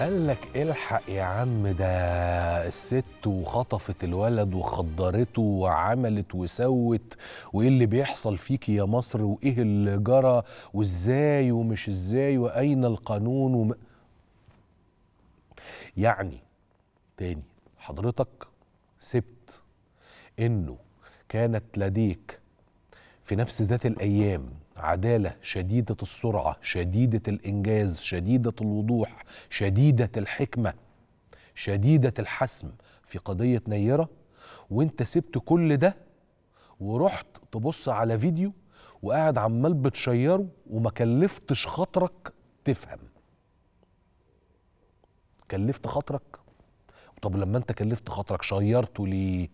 قال لك الحق يا عم ده الست وخطفت الولد وخدرته وعملت وسوت وايه اللي بيحصل فيكي يا مصر وايه اللي جرى وازاي ومش ازاي واين القانون وم... يعني تاني حضرتك سبت انه كانت لديك في نفس ذات الايام عداله شديده السرعه شديده الانجاز شديده الوضوح شديده الحكمه شديده الحسم في قضيه نيره وانت سبت كل ده ورحت تبص على فيديو وقاعد عمال بتشيره وما كلفتش خاطرك تفهم كلفت خاطرك طب لما انت كلفت خاطرك شيرته ليه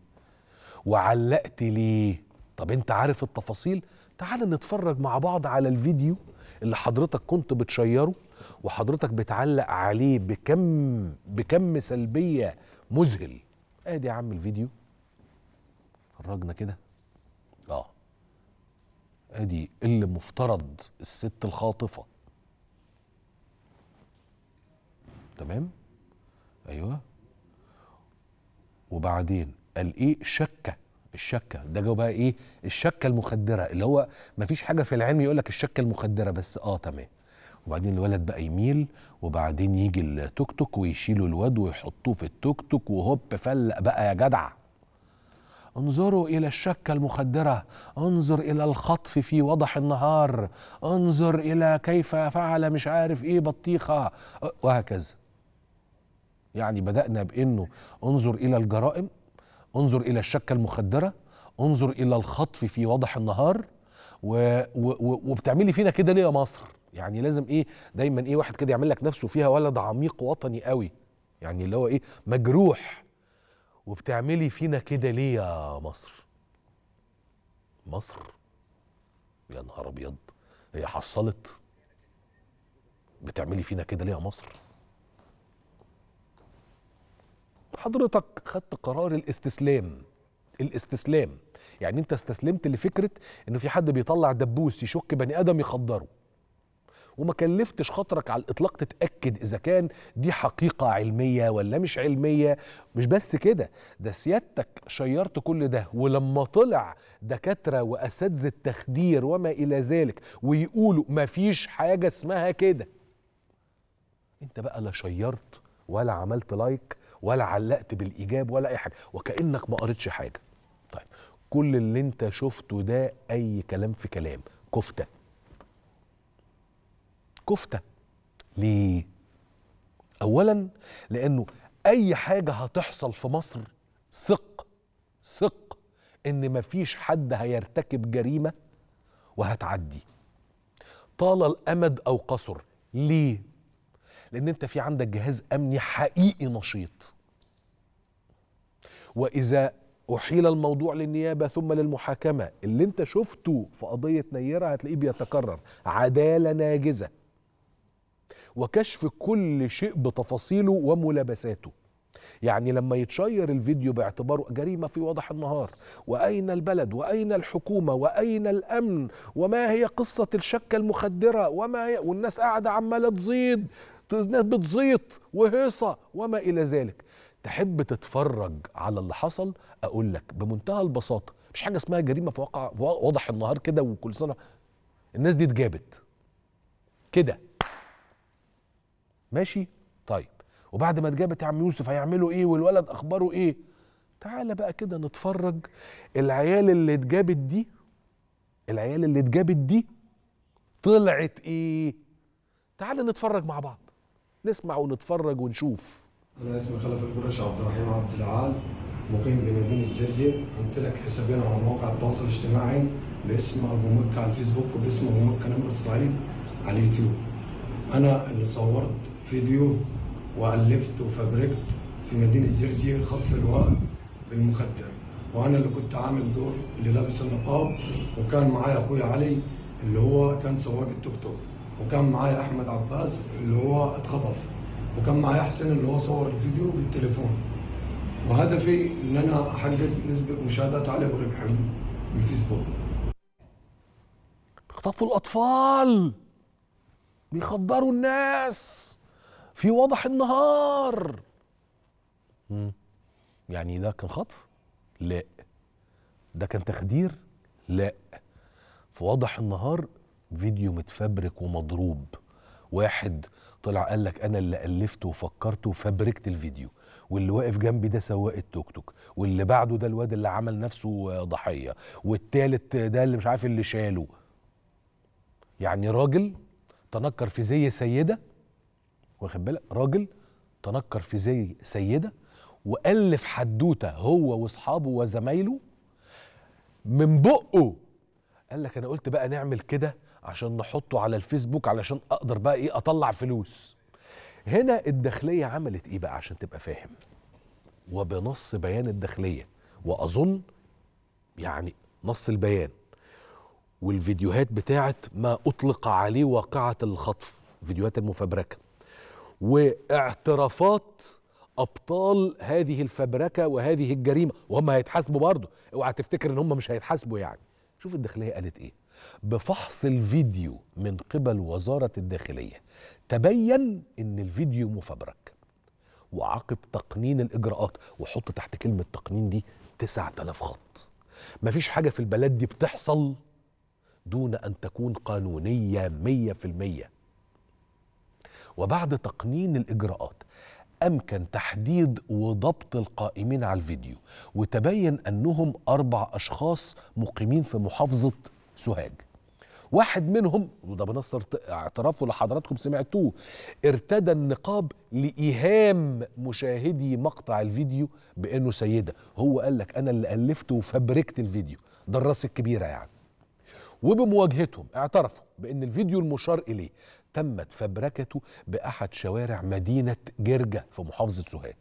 وعلقت ليه طب انت عارف التفاصيل تعال نتفرج مع بعض على الفيديو اللي حضرتك كنت بتشيره وحضرتك بتعلق عليه بكم بكم سلبيه مذهل ادي يا عم الفيديو خرجنا كده اه ادي اللي مفترض الست الخاطفه تمام ايوه وبعدين قال ايه شكه الشكه ده جو بقى ايه الشكه المخدره اللي هو ما فيش حاجه في العلم يقول لك الشكه المخدره بس اه تمام وبعدين الولد بقى يميل وبعدين يجي التوك توك ويشيلوا الواد ويحطوه في التوك توك وهوب فلق بقى يا جدع انظروا الى الشكه المخدره انظر الى الخطف في وضح النهار انظر الى كيف فعل مش عارف ايه بطيخه وهكذا يعني بدانا بانه انظر الى الجرائم انظر إلى الشكة المخدرة انظر إلى الخطف في وضح النهار و... و... وبتعملي فينا كده ليه يا مصر يعني لازم ايه دايما ايه واحد كده يعمل لك نفسه فيها ولد عميق وطني قوي يعني اللي هو ايه مجروح وبتعملي فينا كده ليه يا مصر مصر يا نهار ابيض هي حصلت بتعملي فينا كده ليه يا مصر حضرتك خدت قرار الاستسلام الاستسلام يعني انت استسلمت لفكره انه في حد بيطلع دبوس يشك بني ادم يخدره وما كلفتش خاطرك على الاطلاق تتاكد اذا كان دي حقيقه علميه ولا مش علميه مش بس كده ده سيادتك شيرت كل ده ولما طلع دكاتره واساتذه تخدير وما الى ذلك ويقولوا ما فيش حاجه اسمها كده انت بقى لا شيرت ولا عملت لايك ولا علقت بالايجاب ولا اي حاجه وكانك ما قريتش حاجه طيب كل اللي انت شفته ده اي كلام في كلام كفته كفته ليه اولا لانه اي حاجه هتحصل في مصر ثق ثق ان مفيش حد هيرتكب جريمه وهتعدي طال الامد او قصر ليه لان انت في عندك جهاز امني حقيقي نشيط واذا احيل الموضوع للنيابه ثم للمحاكمه اللي انت شفته في قضيه نيره هتلاقيه بيتكرر عداله ناجزه وكشف كل شيء بتفاصيله وملابساته يعني لما يتشير الفيديو باعتباره جريمة في وضح النهار وأين البلد وأين الحكومة وأين الأمن وما هي قصة الشكة المخدرة وما هي والناس قاعدة عمالة تزيد ناس بتزيط وهيصه وما الى ذلك تحب تتفرج على اللي حصل اقول لك بمنتهى البساطه مش حاجه اسمها جريمه في واقع واضح النهار كده وكل سنه الناس دي اتجابت كده ماشي طيب وبعد ما اتجابت يا عم يوسف هيعملوا ايه والولد اخباره ايه تعالى بقى كده نتفرج العيال اللي اتجابت دي العيال اللي اتجابت دي طلعت ايه تعالى نتفرج مع بعض نسمع ونتفرج ونشوف أنا اسمي خلف القرش عبد الرحيم عبد العال مقيم بمدينة جرجر أمتلك حسابين على مواقع التواصل الاجتماعي باسم أبو مكة على الفيسبوك وباسم أبو مكة نمر الصعيد على اليوتيوب أنا اللي صورت فيديو وألفت وفبركت في مدينة جرجي خطف الواء بالمخدر وأنا اللي كنت عامل دور اللي لابس النقاب وكان معايا أخويا علي اللي هو كان سواق التوك توك وكان معايا احمد عباس اللي هو اتخطف وكان معايا حسين اللي هو صور الفيديو بالتليفون وهدفي ان انا احقق نسبه مشاهدات عاليه وربح بالفيسبوك بيخطفوا الاطفال بيخدروا الناس في وضح النهار مم. يعني ده كان خطف لا ده كان تخدير لا في وضح النهار فيديو متفبرك ومضروب واحد طلع قال لك انا اللي الفت وفكرت وفبركت الفيديو واللي واقف جنبي ده سواق التوك توك واللي بعده ده الواد اللي عمل نفسه ضحيه والتالت ده اللي مش عارف اللي شاله يعني راجل تنكر في زي سيده واخد بالك راجل تنكر في زي سيده والف حدوته هو واصحابه وزمايله من بقه قال لك انا قلت بقى نعمل كده عشان نحطه على الفيسبوك علشان اقدر بقى ايه اطلع فلوس هنا الداخليه عملت ايه بقى عشان تبقى فاهم وبنص بيان الداخليه واظن يعني نص البيان والفيديوهات بتاعت ما اطلق عليه واقعه الخطف فيديوهات المفبركه واعترافات ابطال هذه الفبركه وهذه الجريمه وهم هيتحاسبوا برضه اوعى تفتكر ان هم مش هيتحاسبوا يعني شوف الداخليه قالت ايه بفحص الفيديو من قبل وزارة الداخلية تبين ان الفيديو مفبرك وعقب تقنين الاجراءات وحط تحت كلمة تقنين دي 9000 خط مفيش حاجة في البلد دي بتحصل دون أن تكون قانونية 100% وبعد تقنين الإجراءات أمكن تحديد وضبط القائمين على الفيديو وتبين أنهم أربع أشخاص مقيمين في محافظة سوهاج واحد منهم وده بنص اعترافه لحضراتكم سمعتوه ارتدى النقاب لايهام مشاهدي مقطع الفيديو بانه سيده هو قال لك انا اللي الفت وفبركت الفيديو ده الراس الكبيره يعني وبمواجهتهم اعترفوا بان الفيديو المشار اليه تمت فبركته باحد شوارع مدينه جرجه في محافظه سوهاج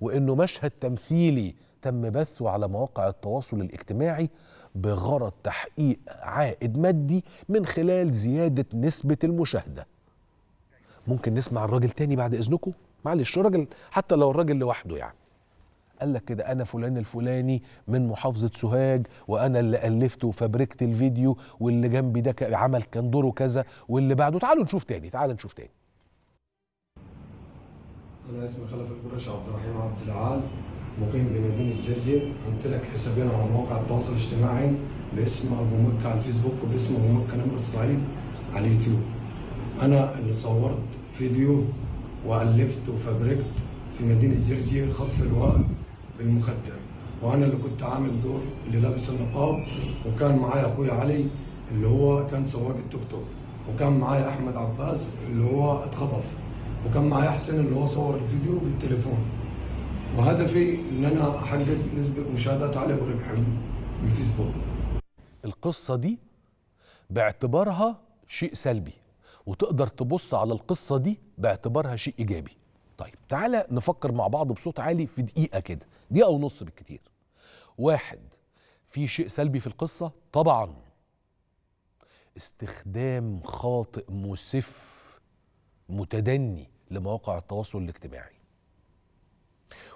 وانه مشهد تمثيلي تم بثه على مواقع التواصل الاجتماعي بغرض تحقيق عائد مادي من خلال زيادة نسبة المشاهدة ممكن نسمع الراجل تاني بعد إذنكم معلش الراجل حتى لو الراجل لوحده يعني قال لك كده انا فلان الفلاني من محافظه سوهاج وانا اللي الفت وفبركت الفيديو واللي جنبي ده عمل كان دوره كذا واللي بعده تعالوا نشوف تاني تعالوا نشوف تاني انا اسمي خلف القرش عبد الرحيم عبد العال مقيم بمدينة جرجر أمتلك حسابين على مواقع التواصل الاجتماعي باسم أبو مكة على الفيسبوك وباسم أبو مكة نمر الصعيد على اليوتيوب أنا اللي صورت فيديو وألفت وفبركت في مدينة جرجي خطف الواء بالمخدر وأنا اللي كنت عامل دور اللي لابس النقاب وكان معايا أخويا علي اللي هو كان سواق التوك توك وكان معايا أحمد عباس اللي هو اتخطف وكان معايا حسين اللي هو صور الفيديو بالتليفون وهدفي ان انا احقق نسبه مشاهدات عاليه وربح من الفيسبوك القصه دي باعتبارها شيء سلبي وتقدر تبص على القصه دي باعتبارها شيء ايجابي طيب تعالى نفكر مع بعض بصوت عالي في دقيقه كده دقيقه ونص بالكتير واحد في شيء سلبي في القصه طبعا استخدام خاطئ مسف متدني لمواقع التواصل الاجتماعي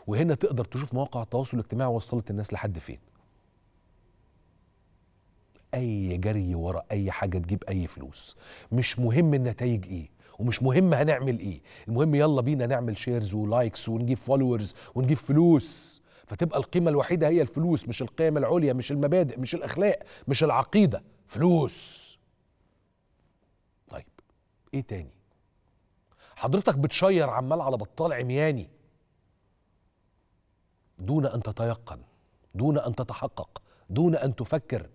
وهنا تقدر تشوف مواقع التواصل الاجتماعي وصلت الناس لحد فين اي جري ورا اي حاجه تجيب اي فلوس مش مهم النتائج ايه ومش مهم هنعمل ايه المهم يلا بينا نعمل شيرز ولايكس ونجيب فولورز ونجيب فلوس فتبقى القيمه الوحيده هي الفلوس مش القيم العليا مش المبادئ مش الاخلاق مش العقيده فلوس طيب ايه تاني حضرتك بتشير عمال على بطال عمياني دون ان تتيقن دون ان تتحقق دون ان تفكر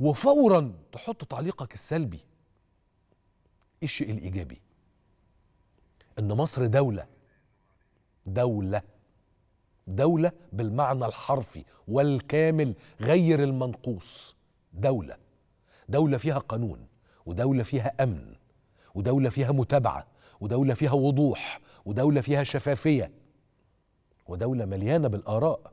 وفورا تحط تعليقك السلبي الشيء الايجابي ان مصر دوله دوله دوله بالمعنى الحرفي والكامل غير المنقوص دوله دوله فيها قانون ودوله فيها امن ودوله فيها متابعه ودوله فيها وضوح ودوله فيها شفافيه ودولة مليانة بالآراء